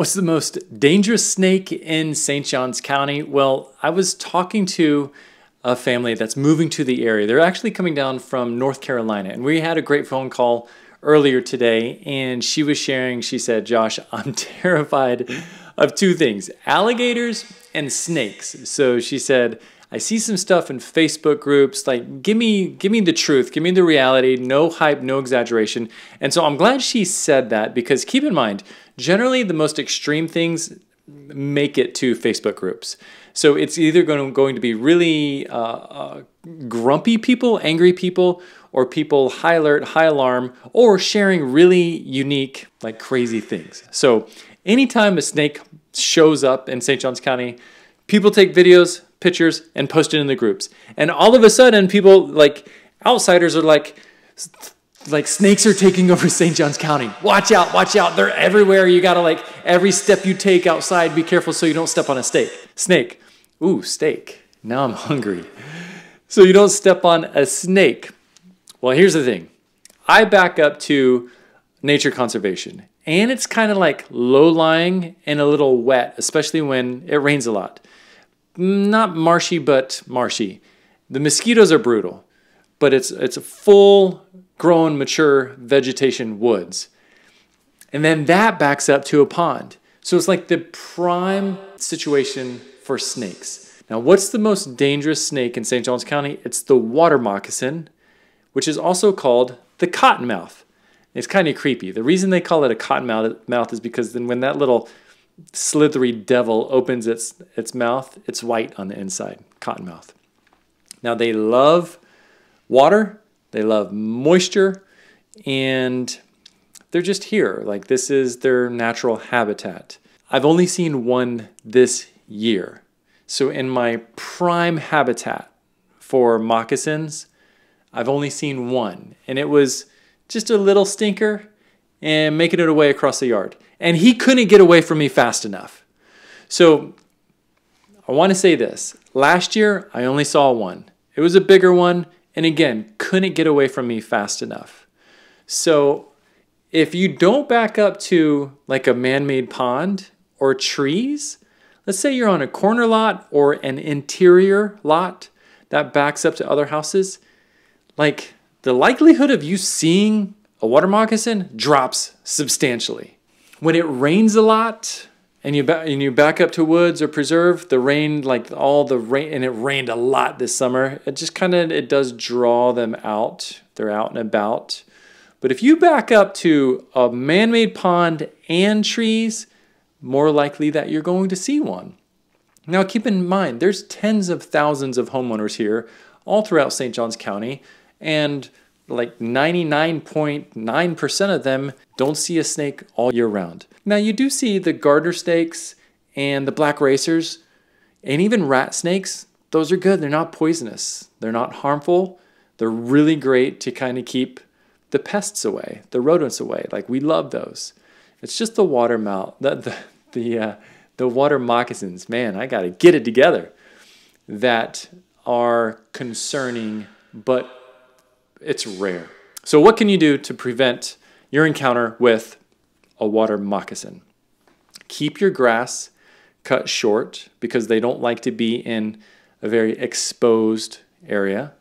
What's the most dangerous snake in St. John's County? Well, I was talking to a family that's moving to the area. They're actually coming down from North Carolina, and we had a great phone call earlier today, and she was sharing, she said, Josh, I'm terrified of two things alligators and snakes. So she said, I see some stuff in Facebook groups like give me give me the truth, give me the reality, no hype, no exaggeration. And so I'm glad she said that because keep in mind, generally the most extreme things make it to Facebook groups. So it's either going to, going to be really uh, uh, grumpy people, angry people, or people high alert, high alarm, or sharing really unique, like crazy things. So anytime a snake shows up in St. Johns County, people take videos, pictures and post it in the groups. And all of a sudden, people like outsiders are like, like snakes are taking over St. John's County. Watch out, watch out. They're everywhere. You gotta like every step you take outside, be careful so you don't step on a steak. Snake. Ooh, steak. Now I'm hungry. So you don't step on a snake. Well, here's the thing. I back up to nature conservation. And it's kind of like low lying and a little wet, especially when it rains a lot not marshy, but marshy. The mosquitoes are brutal, but it's it's a full grown, mature vegetation woods. And then that backs up to a pond. So it's like the prime situation for snakes. Now, what's the most dangerous snake in St. Johns County? It's the water moccasin, which is also called the cottonmouth. It's kind of creepy. The reason they call it a cottonmouth mouth is because then when that little slithery devil opens its, its mouth, it's white on the inside, cottonmouth. Now they love water, they love moisture, and they're just here. Like this is their natural habitat. I've only seen one this year. So in my prime habitat for moccasins, I've only seen one, and it was just a little stinker and making it away across the yard and he couldn't get away from me fast enough. So I want to say this. Last year, I only saw one. It was a bigger one, and again, couldn't get away from me fast enough. So if you don't back up to like a man made pond or trees, let's say you're on a corner lot or an interior lot that backs up to other houses, like the likelihood of you seeing a water moccasin drops substantially. When it rains a lot, and you ba- and you back up to woods or preserve the rain like all the rain and it rained a lot this summer it just kind of it does draw them out they're out and about but if you back up to a man-made pond and trees more likely that you're going to see one now keep in mind there's tens of thousands of homeowners here all throughout St. Johns County and like 99.9% of them don't see a snake all year round. Now, you do see the garter snakes and the black racers and even rat snakes. Those are good. They're not poisonous, they're not harmful. They're really great to kind of keep the pests away, the rodents away. Like we love those. It's just the water mouth, the, the, the, uh, the water moccasins, man, I got to get it together, that are concerning but it's rare. So, what can you do to prevent your encounter with a water moccasin? Keep your grass cut short because they don't like to be in a very exposed area.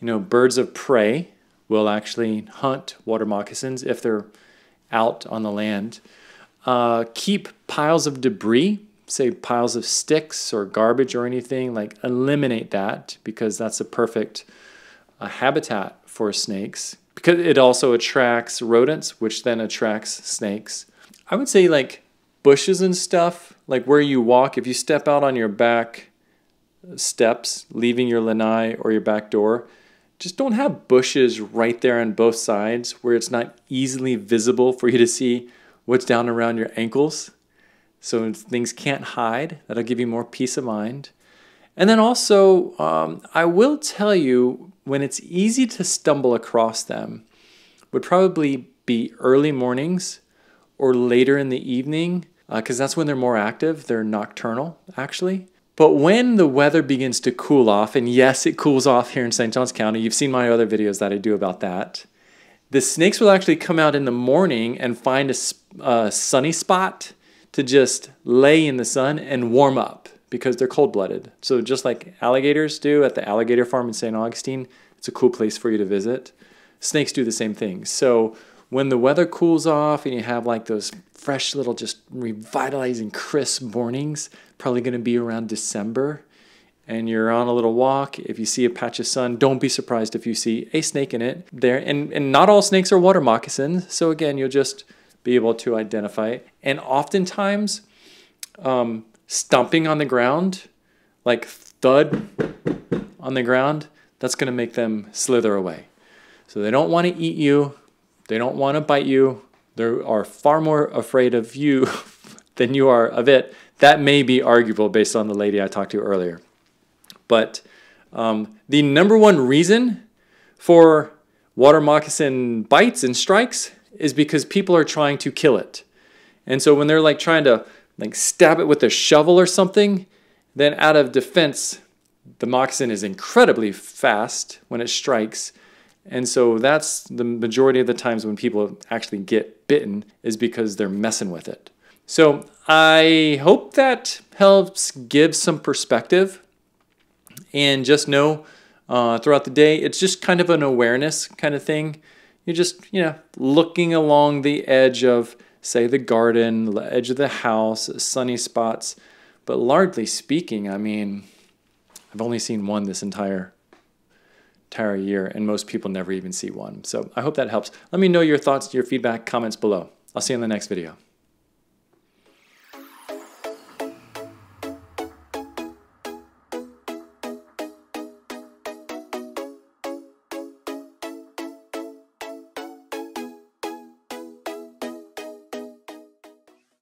You know, birds of prey will actually hunt water moccasins if they're out on the land. Uh, keep piles of debris, say piles of sticks or garbage or anything, like eliminate that because that's a perfect a habitat for snakes because it also attracts rodents, which then attracts snakes. I would say like bushes and stuff, like where you walk, if you step out on your back steps, leaving your lanai or your back door, just don't have bushes right there on both sides where it's not easily visible for you to see what's down around your ankles. So things can't hide. That'll give you more peace of mind. And then also, um, I will tell you when it's easy to stumble across them would probably be early mornings or later in the evening, because uh, that's when they're more active. They're nocturnal, actually. But when the weather begins to cool off, and yes, it cools off here in St. John's County, you've seen my other videos that I do about that. The snakes will actually come out in the morning and find a, a uh, sunny spot to just lay in the sun and warm up because they're cold blooded. So, just like alligators do at the alligator farm in St. Augustine, it's a cool place for you to visit. Snakes do the same thing. So, when the weather cools off and you have like those fresh little, just revitalizing, crisp mornings, probably going to be around December, and you're on a little walk, if you see a patch of sun, don't be surprised if you see a snake in it there. And, and not all snakes are water moccasins. So, again, you'll just be able to identify it. And oftentimes, um, stomping on the ground, like thud on the ground, that's going to make them slither away. So they don't want to eat you. They don't want to bite you. They are far more afraid of you than you are of it. That may be arguable based on the lady I talked to earlier. But um, the number one reason for water moccasin bites and strikes is because people are trying to kill it. And so when they're like trying to like stab it with a shovel or something. Then, out of defense, the moccasin is incredibly fast when it strikes. And so that's the majority of the times when people actually get bitten is because they're messing with it. So I hope that helps give some perspective and just know uh, throughout the day, it's just kind of an awareness kind of thing. You're just, you know, looking along the edge of say the garden, the edge of the house, sunny spots. But largely speaking, I mean, I've only seen one this entire entire year, and most people never even see one. So I hope that helps. Let me know your thoughts, your feedback, comments below. I'll see you in the next video.